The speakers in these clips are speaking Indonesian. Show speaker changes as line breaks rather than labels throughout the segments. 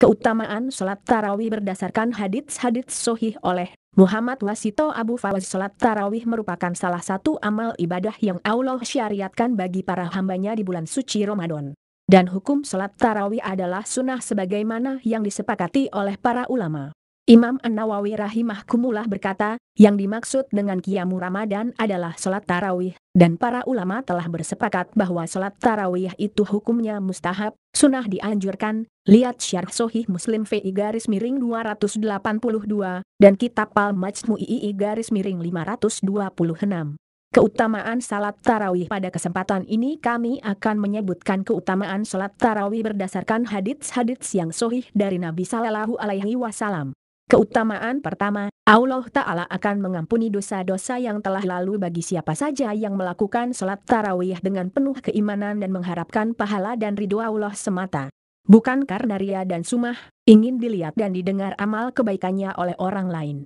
Keutamaan sholat tarawih berdasarkan hadits-hadits sohih oleh Muhammad Wasito Abu Fawaz Sholat Tarawih merupakan salah satu amal ibadah yang Allah syariatkan bagi para hambanya di bulan suci Ramadan. Dan hukum sholat tarawih adalah sunnah sebagaimana yang disepakati oleh para ulama. Imam An-Nawawi rahimahkumullah berkata, yang dimaksud dengan Qiyamu Ramadan adalah sholat tarawih, dan para ulama telah bersepakat bahwa sholat tarawih itu hukumnya mustahab, sunnah dianjurkan, lihat syarh sohih muslim VI garis miring 282, dan kitab Al-Majmu'i garis miring 526. Keutamaan salat tarawih pada kesempatan ini kami akan menyebutkan keutamaan salat tarawih berdasarkan hadits-hadits yang sohih dari Nabi Sallallahu Alaihi Wasallam. Keutamaan pertama, Allah Ta'ala akan mengampuni dosa-dosa yang telah lalu bagi siapa saja yang melakukan salat tarawih dengan penuh keimanan dan mengharapkan pahala dan ridho Allah semata. Bukan karena ria dan sumah, ingin dilihat dan didengar amal kebaikannya oleh orang lain.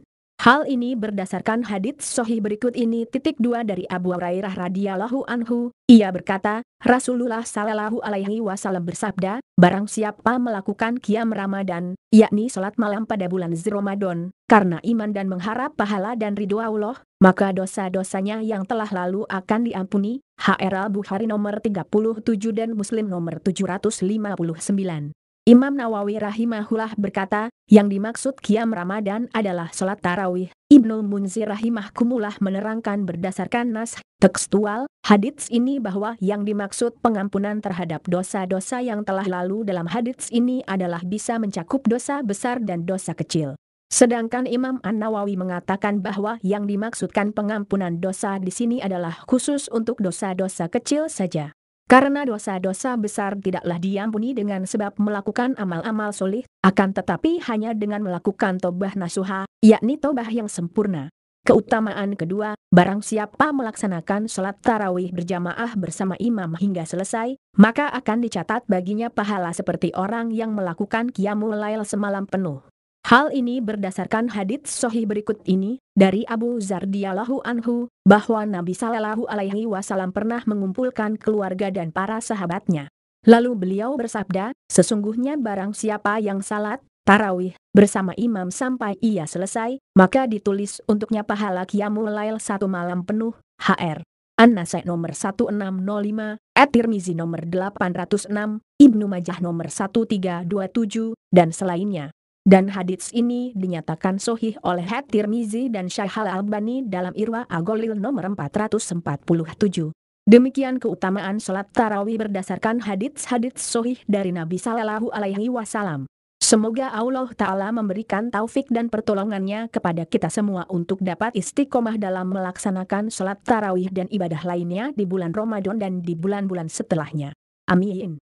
Hal ini berdasarkan hadits sohih berikut ini titik dua dari Abu Hurairah radhiyallahu anhu, ia berkata, Rasulullah shallallahu alaihi wasallam bersabda, barang siapa melakukan kiam Ramadan, yakni sholat malam pada bulan Ramadan, karena iman dan mengharap pahala dan ridho Allah, maka dosa-dosanya yang telah lalu akan diampuni. HR Bukhari nomor 37 dan Muslim nomor 759. Imam Nawawi rahimahullah berkata, yang dimaksud kiam Ramadan adalah sholat tarawih. Ibnul Munzir rahimahkumullah menerangkan berdasarkan nas tekstual, hadits ini bahwa yang dimaksud pengampunan terhadap dosa-dosa yang telah lalu dalam hadits ini adalah bisa mencakup dosa besar dan dosa kecil. Sedangkan Imam An-Nawawi mengatakan bahwa yang dimaksudkan pengampunan dosa di sini adalah khusus untuk dosa-dosa kecil saja. Karena dosa-dosa besar tidaklah diampuni dengan sebab melakukan amal-amal solih, akan tetapi hanya dengan melakukan tobah nasuha, yakni tobah yang sempurna. Keutamaan kedua, barang siapa melaksanakan sholat tarawih berjamaah bersama imam hingga selesai, maka akan dicatat baginya pahala seperti orang yang melakukan kiamulail semalam penuh. Hal ini berdasarkan hadits sohih berikut ini, dari Abu Zardiyallahu Anhu, bahwa Nabi Shallallahu Alaihi Wasallam pernah mengumpulkan keluarga dan para sahabatnya. Lalu beliau bersabda, sesungguhnya barang siapa yang salat, tarawih, bersama imam sampai ia selesai, maka ditulis untuknya pahala qiyamul lail satu malam penuh, HR. An-Nasai nomor 1605, At-Tirmizi nomor 806, Ibnu Majah nomor 1327, dan selainnya. Dan hadits ini dinyatakan sohih oleh Hat-Tirmizi dan Syahal Albani dalam Irwa Agolil nomor 447. Demikian keutamaan salat tarawih berdasarkan hadits-hadits sohih dari Nabi Sallallahu Alaihi Wasallam. Semoga Allah Ta'ala memberikan taufik dan pertolongannya kepada kita semua untuk dapat istiqomah dalam melaksanakan sholat tarawih dan ibadah lainnya di bulan Ramadan dan di bulan-bulan setelahnya. Amin.